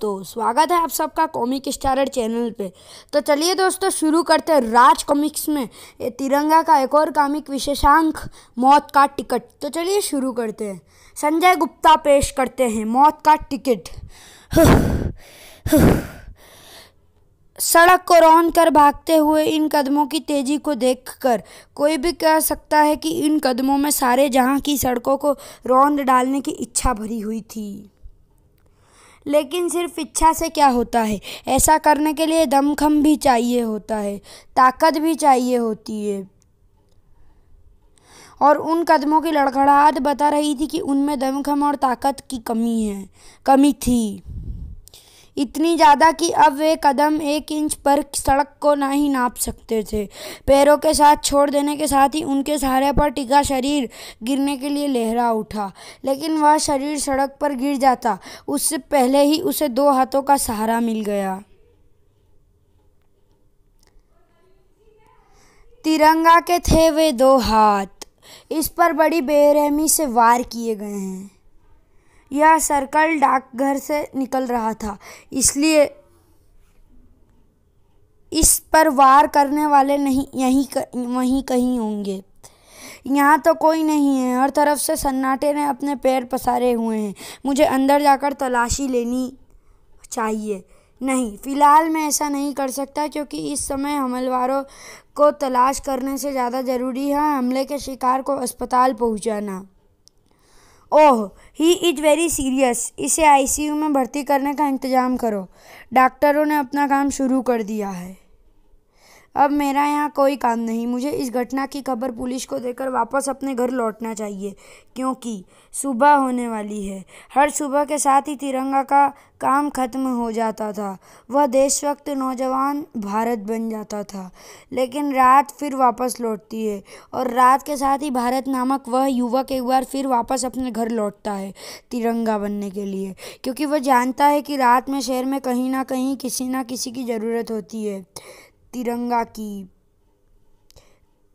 तो स्वागत है आप सबका कॉमिक स्टारर चैनल पे तो चलिए दोस्तों शुरू करते हैं राज कॉमिक्स में ये तिरंगा का एक और कॉमिक विशेषांक मौत का टिकट तो चलिए शुरू करते हैं संजय गुप्ता पेश करते हैं मौत का टिकट सड़क को रौन कर भागते हुए इन कदमों की तेज़ी को देखकर कोई भी कह सकता है कि इन कदमों में सारे जहां की सड़कों को रौंद डालने की इच्छा भरी हुई थी लेकिन सिर्फ इच्छा से क्या होता है ऐसा करने के लिए दमखम भी चाहिए होता है ताकत भी चाहिए होती है और उन कदमों की लड़खड़ाहट बता रही थी कि उनमें दमखम और ताकत की कमी है कमी थी इतनी ज़्यादा कि अब वे कदम एक इंच पर सड़क को ना ही नाप सकते थे पैरों के साथ छोड़ देने के साथ ही उनके सहारे पर टिका शरीर गिरने के लिए लहरा उठा लेकिन वह शरीर सड़क पर गिर जाता उससे पहले ही उसे दो हाथों का सहारा मिल गया तिरंगा के थे वे दो हाथ इस पर बड़ी बेरहमी से वार किए गए हैं यह सर्कल डाकघर से निकल रहा था इसलिए इस पर वार करने वाले नहीं यहीं वहीं कहीं होंगे यहाँ तो कोई नहीं है हर तरफ से सन्नाटे ने अपने पैर पसारे हुए हैं मुझे अंदर जाकर तलाशी लेनी चाहिए नहीं फ़िलहाल मैं ऐसा नहीं कर सकता क्योंकि इस समय हमलवारों को तलाश करने से ज़्यादा ज़रूरी है हमले के शिकार को अस्पताल पहुँचाना oh he is very serious इसे आईसीयू में भर्ती करने का इंतज़ाम करो डॉक्टरों ने अपना काम शुरू कर दिया है अब मेरा यहाँ कोई काम नहीं मुझे इस घटना की खबर पुलिस को देकर वापस अपने घर लौटना चाहिए क्योंकि सुबह होने वाली है हर सुबह के साथ ही तिरंगा का काम खत्म हो जाता था वह देशभक्त नौजवान भारत बन जाता था लेकिन रात फिर वापस लौटती है और रात के साथ ही भारत नामक वह युवक एक बार फिर वापस अपने घर लौटता है तिरंगा बनने के लिए क्योंकि वह जानता है कि रात में शहर में कहीं ना कहीं किसी ना किसी की ज़रूरत होती है तिरंगा की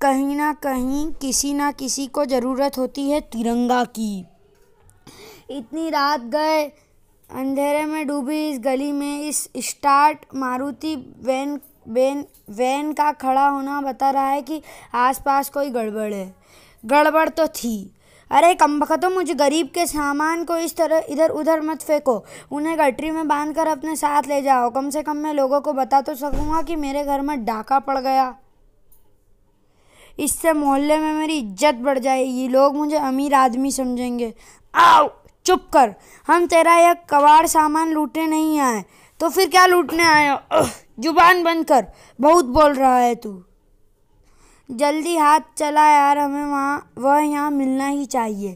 कहीं ना कहीं किसी ना किसी को ज़रूरत होती है तिरंगा की इतनी रात गए अंधेरे में डूबी इस गली में इस start Maruti van van van का खड़ा होना बता रहा है कि आसपास कोई गड़बड़ है गड़बड़ तो थी अरे कम तो मुझे गरीब के सामान को इस तरह इधर उधर मत फेंको उन्हें गटरी में बांध कर अपने साथ ले जाओ कम से कम मैं लोगों को बता तो सकूँगा कि मेरे घर में डाका पड़ गया इससे मोहल्ले में मेरी इज्जत बढ़ जाएगी लोग मुझे अमीर आदमी समझेंगे आओ चुप कर हम तेरा यह कबाड़ सामान लूटने नहीं आए तो फिर क्या लूटने आए जुबान बंद कर बहुत बोल रहा है तू जल्दी हाथ चला यार हमें वहाँ वह यहाँ मिलना ही चाहिए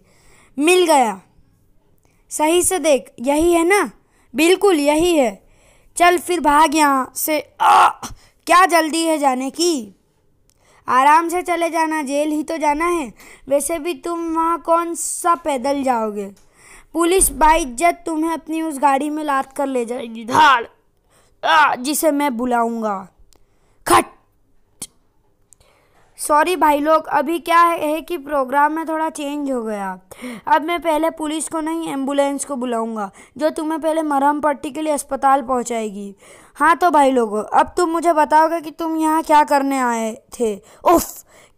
मिल गया सही से देख यही है ना बिल्कुल यही है चल फिर भाग यहाँ से आ, क्या जल्दी है जाने की आराम से चले जाना जेल ही तो जाना है वैसे भी तुम वहाँ कौन सा पैदल जाओगे पुलिस बाइज्जत तुम्हें अपनी उस गाड़ी में लाद कर ले जाएगी धाड़ जिसे मैं बुलाऊंगा सॉरी भाई लोग अभी क्या है कि प्रोग्राम में थोड़ा चेंज हो गया अब मैं पहले पुलिस को नहीं एम्बुलेंस को बुलाऊंगा जो तुम्हें पहले मरहम पट्टी के लिए अस्पताल पहुंचाएगी हाँ तो भाई लोगों अब तुम मुझे बताओगे कि तुम यहाँ क्या करने आए थे उफ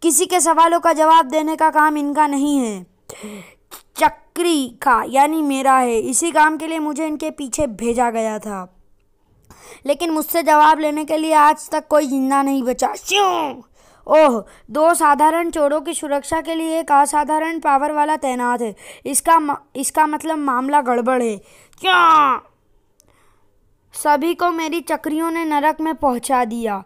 किसी के सवालों का जवाब देने का काम इनका नहीं है चक्री का यानी मेरा है इसी काम के लिए मुझे इनके पीछे भेजा गया था लेकिन मुझसे जवाब लेने के लिए आज तक कोई जिंदा नहीं बचा क्यों ओह दो साधारण चोरों की सुरक्षा के लिए एक असाधारण पावर वाला तैनात है इसका इसका मतलब मामला गड़बड़ है क्या सभी को मेरी चक्रियों ने नरक में पहुंचा दिया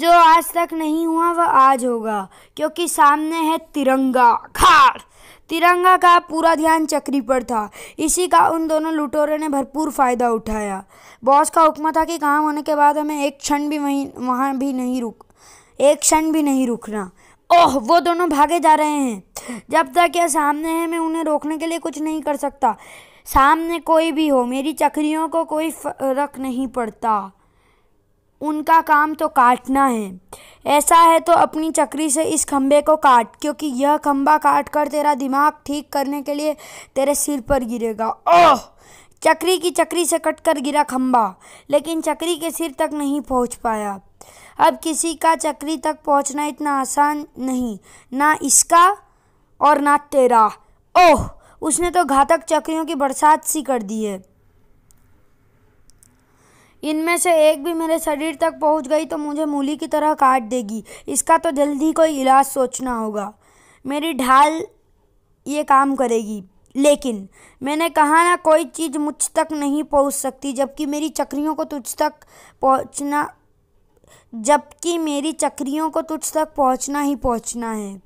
जो आज तक नहीं हुआ वह आज होगा क्योंकि सामने है तिरंगा खार तिरंगा का पूरा ध्यान चक्री पर था इसी का उन दोनों लुटोरों ने भरपूर फ़ायदा उठाया बॉस का हुक्म था कि काम होने के बाद हमें एक क्षण भी वहीं वहाँ भी नहीं रुक एक क्षण भी नहीं रुकना ओह वो दोनों भागे जा रहे हैं जब तक यह सामने है मैं उन्हें रोकने के लिए कुछ नहीं कर सकता सामने कोई भी हो मेरी चक्रियों को कोई फर्क नहीं पड़ता उनका काम तो काटना है ऐसा है तो अपनी चक्री से इस खम्भे को काट क्योंकि यह खम्भा काट कर तेरा दिमाग ठीक करने के लिए तेरे सिर पर गिरेगा ओह चक्री की चक्री से कटकर गिरा खम्बा लेकिन चक्री के सिर तक नहीं पहुंच पाया अब किसी का चक्री तक पहुंचना इतना आसान नहीं ना इसका और ना तेरा ओह उसने तो घातक चक्रियों की बरसात सी कर दी है इनमें से एक भी मेरे शरीर तक पहुंच गई तो मुझे मूली की तरह काट देगी इसका तो जल्दी कोई इलाज सोचना होगा मेरी ढाल ये काम करेगी लेकिन मैंने कहा ना कोई चीज़ मुझ तक नहीं पहुंच सकती जबकि मेरी चक्रियों को तुझ तक पहुंचना जबकि मेरी चक्रियों को तुझ तक पहुंचना ही पहुंचना है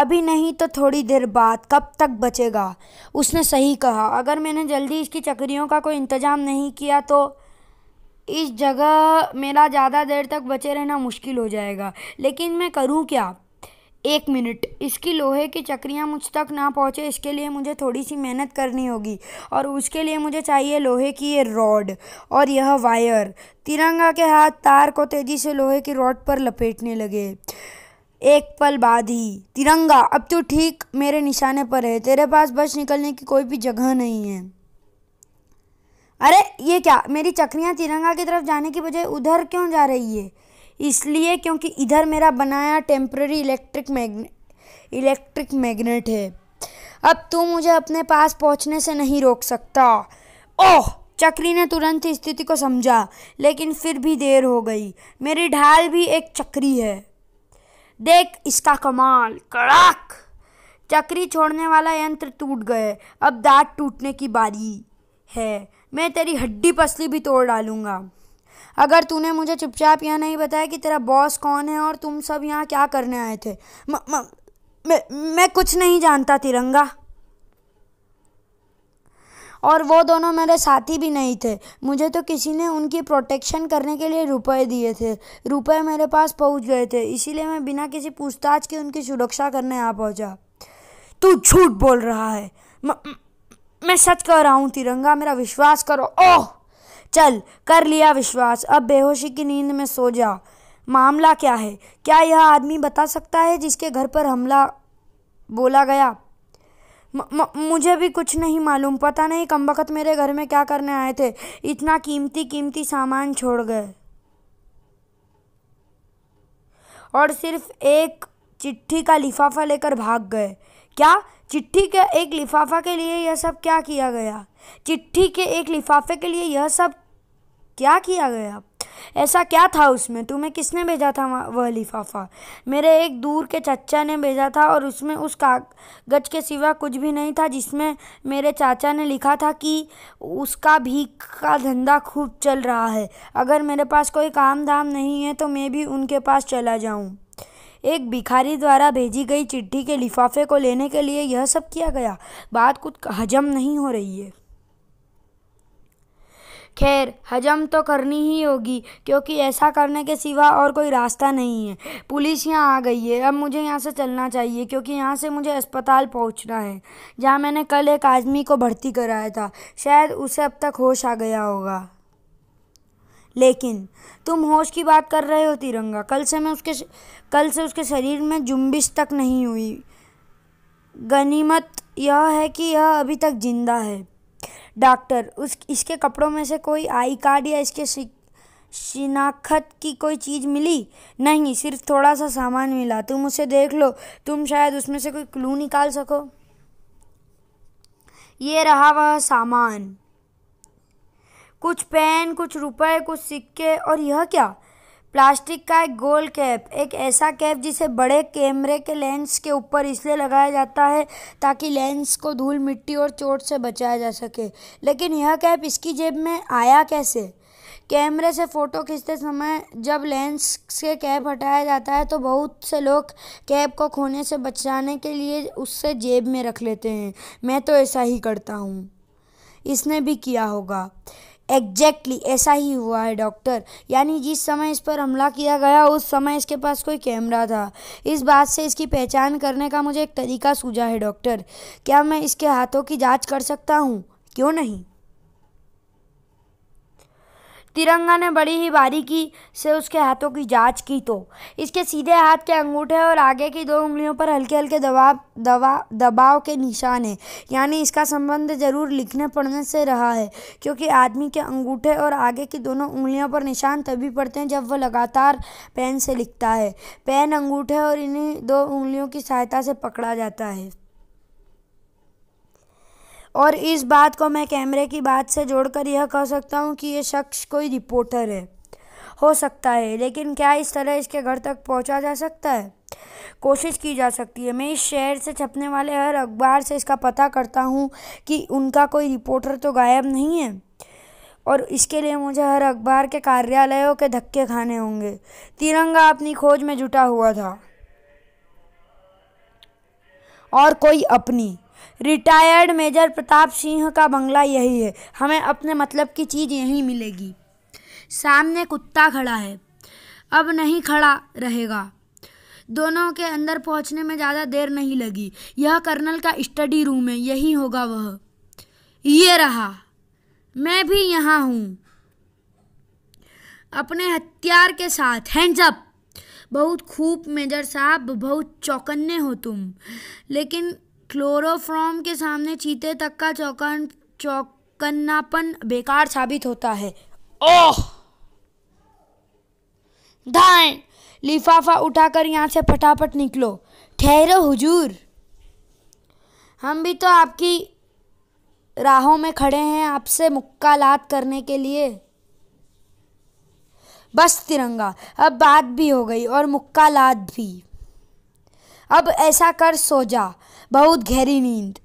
अभी नहीं तो थोड़ी देर बाद कब तक बचेगा उसने सही कहा अगर मैंने जल्दी इसकी चक्रियों का कोई इंतज़ाम नहीं किया तो इस जगह मेरा ज़्यादा देर तक बचे रहना मुश्किल हो जाएगा लेकिन मैं करूँ क्या एक मिनट इसकी लोहे की चक्रियाँ मुझ तक ना पहुँचे इसके लिए मुझे थोड़ी सी मेहनत करनी होगी और उसके लिए मुझे चाहिए लोहे की ये रॉड और यह वायर तिरंगा के हाथ तार को तेज़ी से लोहे की रॉड पर लपेटने लगे एक पल बाद ही तिरंगा अब तो ठीक मेरे निशाने पर है तेरे पास बस निकलने की कोई भी जगह नहीं है अरे ये क्या मेरी चक्रियाँ तिरंगा की तरफ जाने की बजाय उधर क्यों जा रही है इसलिए क्योंकि इधर मेरा बनाया temporary electric magnet electric magnet है अब तू मुझे अपने पास पहुंचने से नहीं रोक सकता ओह चक्री ने तुरंत स्थिति को समझा लेकिन फिर भी देर हो गई मेरी ढाल भी एक चक्री है देख इसका कमाल कड़ाक चक्री छोड़ने वाला यंत्र टूट गए अब दांत टूटने की बारी है मैं तेरी हड्डी पसली भी तोड़ डालूंगा अगर तूने मुझे चुपचाप यह नहीं बताया कि तेरा बॉस कौन है और तुम सब यहाँ क्या करने आए थे म, म, मैं, मैं कुछ नहीं जानता तिरंगा और वो दोनों मेरे साथी भी नहीं थे मुझे तो किसी ने उनकी प्रोटेक्शन करने के लिए रुपए दिए थे रुपए मेरे पास पहुंच गए थे इसीलिए मैं बिना किसी पूछताछ के उनकी सुरक्षा करने आ पहुंचा तू झूठ बोल रहा है म, मैं सच कह रहा हूँ तिरंगा मेरा विश्वास करो ओह चल कर लिया विश्वास अब बेहोशी की नींद में सो जा मामला क्या है क्या यह आदमी बता सकता है जिसके घर पर हमला बोला गया म, म, मुझे भी कुछ नहीं मालूम पता नहीं कम वक्त मेरे घर में क्या करने आए थे इतना कीमती कीमती सामान छोड़ गए और सिर्फ एक चिट्ठी का लिफाफा लेकर भाग गए क्या चिट्ठी के एक लिफाफा के लिए यह सब क्या किया गया चिट्ठी के एक लिफाफे के लिए यह सब क्या किया गया ऐसा क्या था उसमें तुम्हें किसने भेजा था वह लिफाफा मेरे एक दूर के चाचा ने भेजा था और उसमें उस कागज के सिवा कुछ भी नहीं था जिसमें मेरे चाचा ने लिखा था कि उसका भीख का धंधा खूब चल रहा है अगर मेरे पास कोई काम धाम नहीं है तो मैं भी उनके पास चला जाऊँ एक भिखारी द्वारा भेजी गई चिट्ठी के लिफाफे को लेने के लिए यह सब किया गया बात कुछ हजम नहीं हो रही है खैर हजम तो करनी ही होगी क्योंकि ऐसा करने के सिवा और कोई रास्ता नहीं है पुलिस यहाँ आ गई है अब मुझे यहाँ से चलना चाहिए क्योंकि यहाँ से मुझे अस्पताल पहुँचना है जहाँ मैंने कल एक आदमी को भर्ती कराया था शायद उसे अब तक होश आ गया होगा लेकिन तुम होश की बात कर रहे हो तिरंगा कल से मैं उसके कल से उसके शरीर में जुम्बिश तक नहीं हुई गनीमत यह है कि यह अभी तक जिंदा है डॉक्टर उस इसके कपड़ों में से कोई आई कार्ड या इसके शिनाखत की कोई चीज़ मिली नहीं सिर्फ थोड़ा सा सामान मिला तुम उसे देख लो तुम शायद उसमें से कोई क्लू निकाल सको ये रहा वह सामान कुछ पेन कुछ रुपए कुछ सिक्के और यह क्या प्लास्टिक का एक गोल कैप एक ऐसा कैप जिसे बड़े कैमरे के लेंस के ऊपर इसलिए लगाया जाता है ताकि लेंस को धूल मिट्टी और चोट से बचाया जा सके लेकिन यह कैप इसकी जेब में आया कैसे कैमरे से फ़ोटो खींचते समय जब लेंस से कैप हटाया जाता है तो बहुत से लोग कैप को खोने से बचाने के लिए उससे जेब में रख लेते हैं मैं तो ऐसा ही करता हूँ इसने भी किया होगा एग्जैक्टली exactly, ऐसा ही हुआ है डॉक्टर यानी जिस समय इस पर हमला किया गया उस समय इसके पास कोई कैमरा था इस बात से इसकी पहचान करने का मुझे एक तरीका सूझा है डॉक्टर क्या मैं इसके हाथों की जांच कर सकता हूँ क्यों नहीं तिरंगा ने बड़ी ही बारीकी से उसके हाथों की जांच की तो इसके सीधे हाथ के अंगूठे और आगे की दो उंगलियों पर हल्के हल्के दबाव दबा दबाव के निशान हैं यानी इसका संबंध ज़रूर लिखने पढ़ने से रहा है क्योंकि आदमी के अंगूठे और आगे की दोनों उंगलियों पर निशान तभी पड़ते हैं जब वह लगातार पेन से लिखता है पेन अंगूठे और इन्हीं दो उंगलियों की सहायता से पकड़ा जाता है और इस बात को मैं कैमरे की बात से जोड़कर यह कह सकता हूँ कि ये शख्स कोई रिपोर्टर है हो सकता है लेकिन क्या इस तरह इसके घर तक पहुँचा जा सकता है कोशिश की जा सकती है मैं इस शहर से छपने वाले हर अखबार से इसका पता करता हूँ कि उनका कोई रिपोर्टर तो गायब नहीं है और इसके लिए मुझे हर अखबार के कार्यालयों के धक्के खाने होंगे तिरंगा अपनी खोज में जुटा हुआ था और कोई अपनी रिटायर्ड मेजर प्रताप सिंह का बंगला यही है हमें अपने मतलब की चीज़ यहीं मिलेगी सामने कुत्ता खड़ा है अब नहीं खड़ा रहेगा दोनों के अंदर पहुंचने में ज़्यादा देर नहीं लगी यह कर्नल का स्टडी रूम है यही होगा वह ये रहा मैं भी यहाँ हूँ अपने हथियार के साथ हैंड्स अप बहुत खूब मेजर साहब बहुत चौकन्ने हो तुम लेकिन क्लोरोफॉर्म के सामने चीते तक का चौकन चौकन्नापन बेकार साबित होता है ओह धान लिफाफा उठाकर यहाँ से फटाफट निकलो ठहरो हुजूर हम भी तो आपकी राहों में खड़े हैं आपसे मुक्का लात करने के लिए बस तिरंगा अब बात भी हो गई और मुक्का लात भी अब ऐसा कर सो जा बहुत गहरी नींद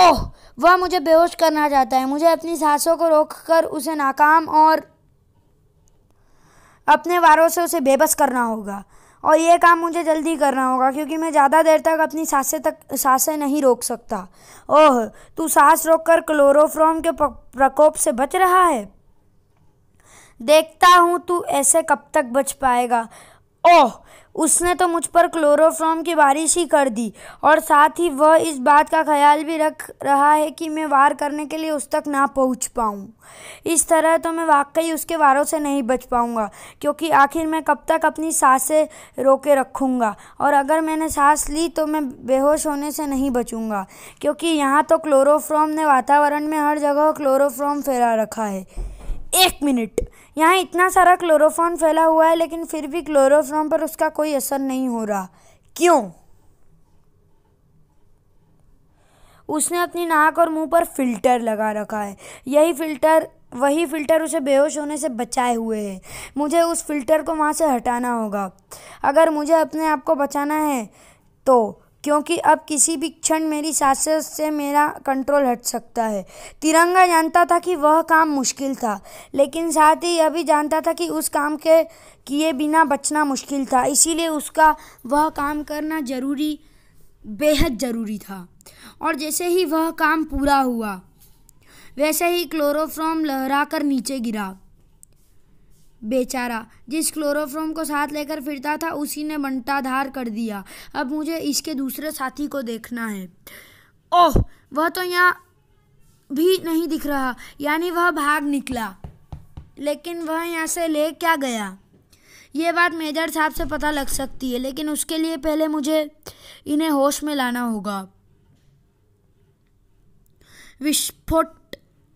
ओह वह मुझे बेहोश करना चाहता है मुझे अपनी सांसों को रोककर उसे नाकाम और अपने वारों से उसे बेबस करना होगा और ये काम मुझे जल्दी करना होगा क्योंकि मैं ज़्यादा देर तक अपनी सांसें तक सांसें नहीं रोक सकता ओह तू सांस रोककर क्लोरोफ्रोम के प्रकोप से बच रहा है देखता हूँ तू ऐसे कब तक बच पाएगा ओह उसने तो मुझ पर क्लोरोफॉर्म की बारिश ही कर दी और साथ ही वह इस बात का ख्याल भी रख रहा है कि मैं वार करने के लिए उस तक ना पहुंच पाऊँ इस तरह तो मैं वाकई उसके वारों से नहीं बच पाऊँगा क्योंकि आखिर मैं कब तक अपनी सांसें रोके रखूँगा और अगर मैंने सांस ली तो मैं बेहोश होने से नहीं बचूँगा क्योंकि यहाँ तो क्लोरोफॉर्म ने वातावरण में हर जगह क्लोरोफॉर्म फैला रखा है एक मिनट यहाँ इतना सारा क्लोरोफॉर्म फैला हुआ है लेकिन फिर भी क्लोरोफॉर्म पर उसका कोई असर नहीं हो रहा क्यों उसने अपनी नाक और मुंह पर फिल्टर लगा रखा है यही फिल्टर वही फिल्टर उसे बेहोश होने से बचाए हुए है मुझे उस फिल्टर को वहाँ से हटाना होगा अगर मुझे अपने आप को बचाना है तो क्योंकि अब किसी भी क्षण मेरी सास से मेरा कंट्रोल हट सकता है तिरंगा जानता था कि वह काम मुश्किल था लेकिन साथ ही यह भी जानता था कि उस काम के किए बिना बचना मुश्किल था इसीलिए उसका वह काम करना ज़रूरी बेहद ज़रूरी था और जैसे ही वह काम पूरा हुआ वैसे ही क्लोरोफ्रॉम लहरा कर नीचे गिरा बेचारा जिस क्लोरोफ्रोम को साथ लेकर फिरता था उसी ने बंटाधार कर दिया अब मुझे इसके दूसरे साथी को देखना है ओह वह तो यहाँ भी नहीं दिख रहा यानी वह भाग निकला लेकिन वह यहाँ से ले क्या गया ये बात मेजर साहब से पता लग सकती है लेकिन उसके लिए पहले मुझे इन्हें होश में लाना होगा विस्फोट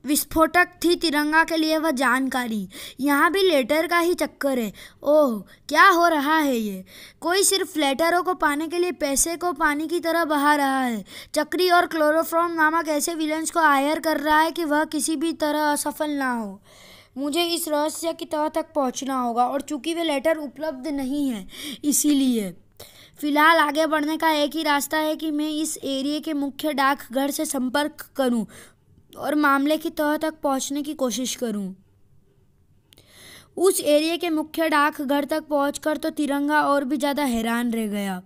विस्फोटक थी तिरंगा के लिए वह जानकारी यहाँ भी लेटर का ही चक्कर है ओह क्या हो रहा है ये कोई सिर्फ लेटरों को पाने के लिए पैसे को पानी की तरह बहा रहा है चक्री और क्लोरोफ्रॉम नामक ऐसे विलन्स को आयर कर रहा है कि वह किसी भी तरह असफल ना हो मुझे इस रहस्य की तह तक पहुँचना होगा और चूंकि वे लेटर उपलब्ध नहीं है इसीलिए फिलहाल आगे बढ़ने का एक ही रास्ता है कि मैं इस एरिए के मुख्य डाकघर से संपर्क करूं और मामले की तह तक पहुंचने की कोशिश करूं। उस एरिया के मुख्य डाकघर तक पहुंचकर तो तिरंगा और भी ज़्यादा हैरान रह गया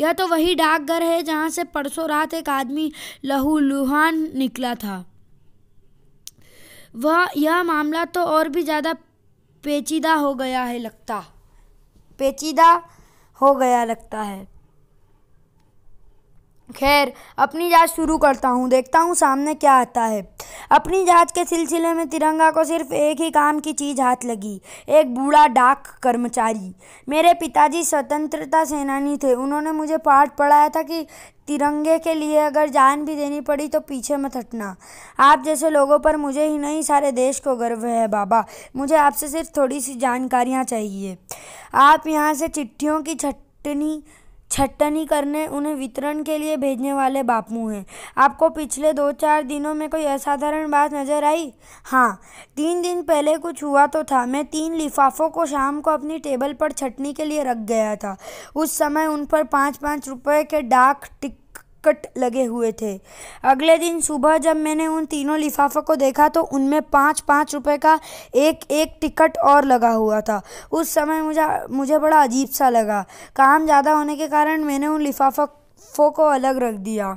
यह तो वही डाकघर है जहां से परसों रात एक आदमी लहू लुहान निकला था वह यह मामला तो और भी ज़्यादा पेचीदा हो गया है लगता पेचीदा हो गया लगता है खैर अपनी जांच शुरू करता हूँ देखता हूँ सामने क्या आता है अपनी जांच के सिलसिले में तिरंगा को सिर्फ एक ही काम की चीज़ हाथ लगी एक बूढ़ा डाक कर्मचारी मेरे पिताजी स्वतंत्रता सेनानी थे उन्होंने मुझे पाठ पढ़ाया था कि तिरंगे के लिए अगर जान भी देनी पड़ी तो पीछे मत हटना आप जैसे लोगों पर मुझे ही नहीं सारे देश को गर्व है बाबा मुझे आपसे सिर्फ थोड़ी सी जानकारियाँ चाहिए आप यहाँ से चिट्ठियों की छटनी छट्टनी करने उन्हें वितरण के लिए भेजने वाले बापू हैं आपको पिछले दो चार दिनों में कोई असाधारण बात नज़र आई हाँ तीन दिन पहले कुछ हुआ तो था मैं तीन लिफाफों को शाम को अपनी टेबल पर छटनी के लिए रख गया था उस समय उन पर पाँच पाँच रुपए के डाक टिक कट लगे हुए थे अगले दिन सुबह जब मैंने उन तीनों लिफाफों को देखा तो उनमें पाँच पाँच रुपये का एक एक टिकट और लगा हुआ था उस समय मुझे मुझे बड़ा अजीब सा लगा काम ज़्यादा होने के कारण मैंने उन लिफाफों को अलग रख दिया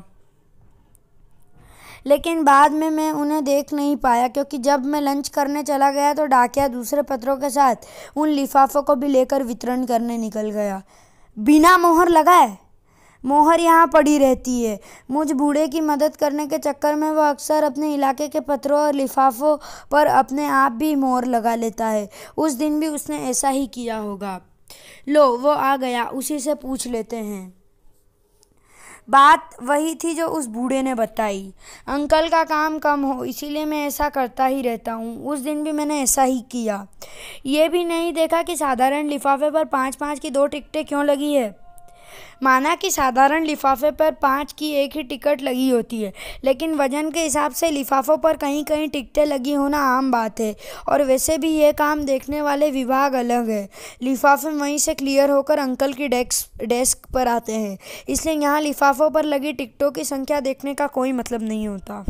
लेकिन बाद में मैं उन्हें देख नहीं पाया क्योंकि जब मैं लंच करने चला गया तो डाकिया दूसरे पत्रों के साथ उन लिफाफों को भी लेकर वितरण करने निकल गया बिना मोहर लगाए मोहर यहाँ पड़ी रहती है मुझ बूढ़े की मदद करने के चक्कर में वह अक्सर अपने इलाके के पत्रों और लिफाफों पर अपने आप भी मोहर लगा लेता है उस दिन भी उसने ऐसा ही किया होगा लो वो आ गया उसी से पूछ लेते हैं बात वही थी जो उस बूढ़े ने बताई अंकल का काम कम हो इसीलिए मैं ऐसा करता ही रहता हूँ उस दिन भी मैंने ऐसा ही किया ये भी नहीं देखा कि साधारण लिफाफे पर पाँच पाँच की दो टिकटें क्यों लगी है माना कि साधारण लिफाफे पर पाँच की एक ही टिकट लगी होती है लेकिन वज़न के हिसाब से लिफाफों पर कहीं कहीं टिकटें लगी होना आम बात है और वैसे भी ये काम देखने वाले विभाग अलग है लिफाफे वहीं से क्लियर होकर अंकल की डेस्क डेस्क पर आते हैं इसलिए यहाँ लिफाफों पर लगी टिकटों की संख्या देखने का कोई मतलब नहीं होता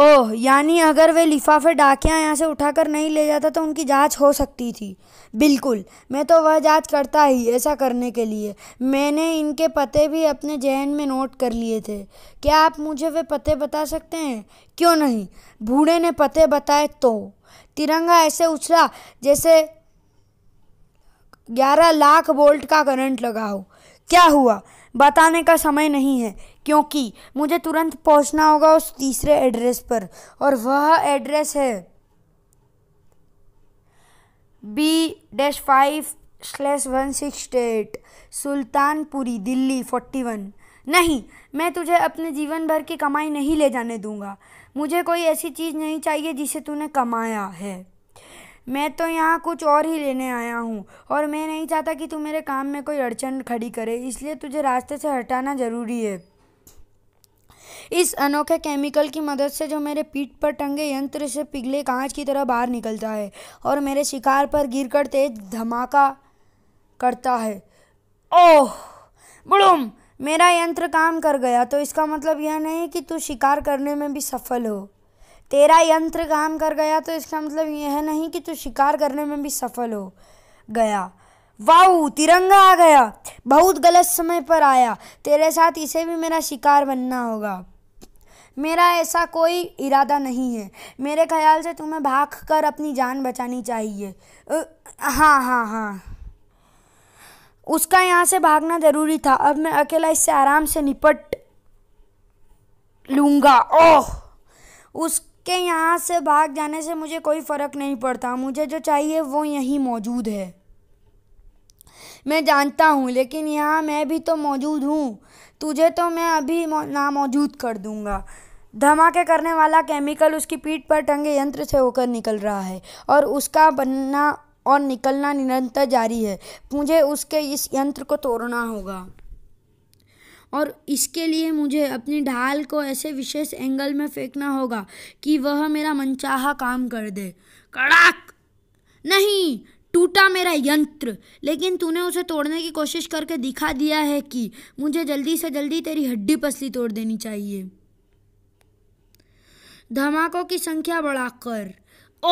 ओह यानी अगर वे लिफाफे डाकिया यहाँ से उठाकर नहीं ले जाता तो उनकी जांच हो सकती थी बिल्कुल मैं तो वह जांच करता ही ऐसा करने के लिए मैंने इनके पते भी अपने जहन में नोट कर लिए थे क्या आप मुझे वे पते बता सकते हैं क्यों नहीं बूढ़े ने पते बताए तो तिरंगा ऐसे उछला जैसे ग्यारह लाख वोल्ट का करंट लगा हो क्या हुआ बताने का समय नहीं है क्योंकि मुझे तुरंत पहुंचना होगा उस तीसरे एड्रेस पर और वह एड्रेस है B dash five slash one six eight Sultanpuri Delhi forty one नहीं मैं तुझे अपने जीवन भर की कमाई नहीं ले जाने दूंगा मुझे कोई ऐसी चीज़ नहीं चाहिए जिसे तूने कमाया है मैं तो यहाँ कुछ और ही लेने आया हूँ और मैं नहीं चाहता कि तू मेरे काम में कोई अड़चन खड़ी करे इसलिए तुझे रास्ते से हटाना ज़रूरी है इस अनोखे केमिकल की मदद से जो मेरे पीठ पर टंगे यंत्र से पिघले कांच की तरह बाहर निकलता है और मेरे शिकार पर गिरकर तेज धमाका करता है ओह बुड़ूम मेरा यंत्र काम कर गया तो इसका मतलब यह नहीं कि तू शिकार करने में भी सफल हो तेरा यंत्र काम कर गया तो इसका मतलब यह नहीं कि तू शिकार करने में भी सफल हो गया वाऊ तिरंगा आ गया बहुत गलत समय पर आया तेरे साथ इसे भी मेरा शिकार बनना होगा मेरा ऐसा कोई इरादा नहीं है मेरे ख्याल से तुम्हें भाग कर अपनी जान बचानी चाहिए हाँ हाँ हाँ उसका यहाँ से भागना ज़रूरी था अब मैं अकेला इससे आराम से निपट लूँगा ओह उसके यहाँ से भाग जाने से मुझे कोई फ़र्क नहीं पड़ता मुझे जो चाहिए वो यहीं मौजूद है मैं जानता हूँ लेकिन यहाँ मैं भी तो मौजूद हूँ तुझे तो मैं अभी नामौजूद कर दूँगा धमाके करने वाला केमिकल उसकी पीठ पर टंगे यंत्र से होकर निकल रहा है और उसका बनना और निकलना निरंतर जारी है मुझे उसके इस यंत्र को तोड़ना होगा और इसके लिए मुझे अपनी ढाल को ऐसे विशेष एंगल में फेंकना होगा कि वह मेरा मनचाहा काम कर दे कड़ाक नहीं टूटा मेरा यंत्र लेकिन तूने उसे तोड़ने की कोशिश करके दिखा दिया है कि मुझे जल्दी से जल्दी तेरी हड्डी पसली तोड़ देनी चाहिए धमाकों की संख्या बढ़ाकर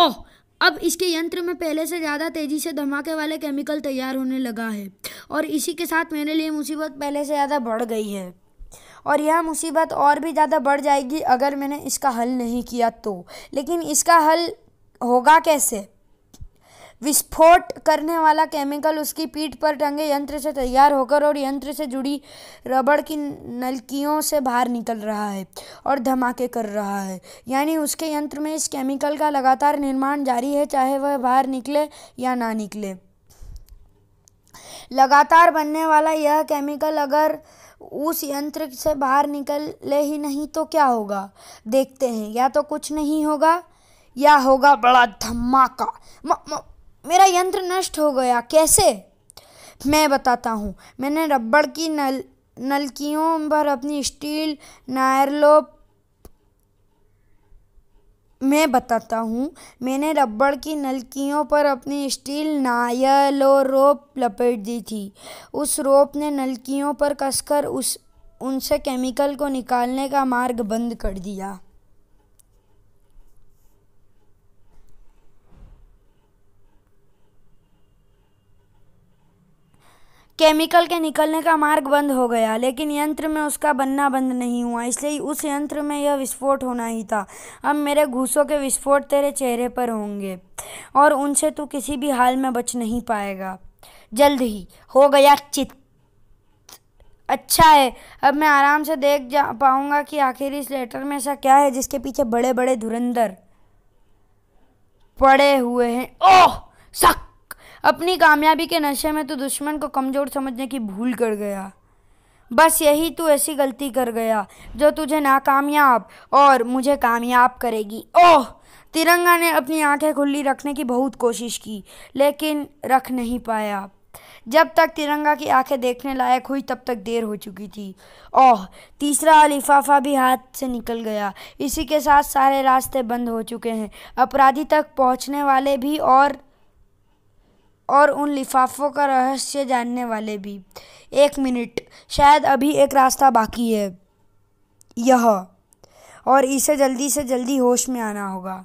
ओह अब इसके यंत्र में पहले से ज़्यादा तेज़ी से धमाके वाले केमिकल तैयार होने लगा है और इसी के साथ मेरे लिए मुसीबत पहले से ज़्यादा बढ़ गई है और यह मुसीबत और भी ज़्यादा बढ़ जाएगी अगर मैंने इसका हल नहीं किया तो लेकिन इसका हल होगा कैसे विस्फोट करने वाला केमिकल उसकी पीठ पर टंगे यंत्र से तैयार होकर और यंत्र से जुड़ी रबड़ की नलकियों से बाहर निकल रहा है और धमाके कर रहा है यानी उसके यंत्र में इस केमिकल का लगातार निर्माण जारी है चाहे वह बाहर निकले या ना निकले लगातार बनने वाला यह केमिकल अगर उस यंत्र से बाहर निकले ही नहीं तो क्या होगा देखते हैं या तो कुछ नहीं होगा या होगा बड़ा धमाका म, म, मेरा यंत्र नष्ट हो गया कैसे मैं बताता हूँ मैंने रबड़ की नल नलकियों पर अपनी स्टील नायरलोप मैं बताता हूँ मैंने रबड़ की नलकियों पर अपनी स्टील नायल और रोप लपेट दी थी उस रोप ने नलकियों पर कसकर उस उनसे केमिकल को निकालने का मार्ग बंद कर दिया केमिकल के निकलने का मार्ग बंद हो गया लेकिन यंत्र में उसका बनना बंद नहीं हुआ इसलिए उस यंत्र में यह विस्फोट होना ही था अब मेरे घूसों के विस्फोट तेरे चेहरे पर होंगे और उनसे तू किसी भी हाल में बच नहीं पाएगा जल्द ही हो गया चित अच्छा है अब मैं आराम से देख जा पाऊँगा कि आखिर इस लेटर में ऐसा क्या है जिसके पीछे बड़े बड़े धुरंधर पड़े हुए हैं ओह सख्त अपनी कामयाबी के नशे में तो दुश्मन को कमज़ोर समझने की भूल कर गया बस यही तू ऐसी गलती कर गया जो तुझे नाकामयाब और मुझे कामयाब करेगी ओह तिरंगा ने अपनी आंखें खुली रखने की बहुत कोशिश की लेकिन रख नहीं पाया जब तक तिरंगा की आंखें देखने लायक हुई तब तक देर हो चुकी थी ओह तीसरा लिफाफा भी हाथ से निकल गया इसी के साथ सारे रास्ते बंद हो चुके हैं अपराधी तक पहुंचने वाले भी और और उन लिफाफों का रहस्य जानने वाले भी एक मिनट शायद अभी एक रास्ता बाकी है यह और इसे जल्दी से जल्दी होश में आना होगा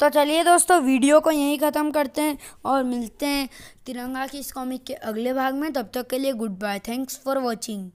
तो चलिए दोस्तों वीडियो को यहीं ख़त्म करते हैं और मिलते हैं तिरंगा की इस कॉमिक के अगले भाग में तब तक के लिए good bye thanks for watching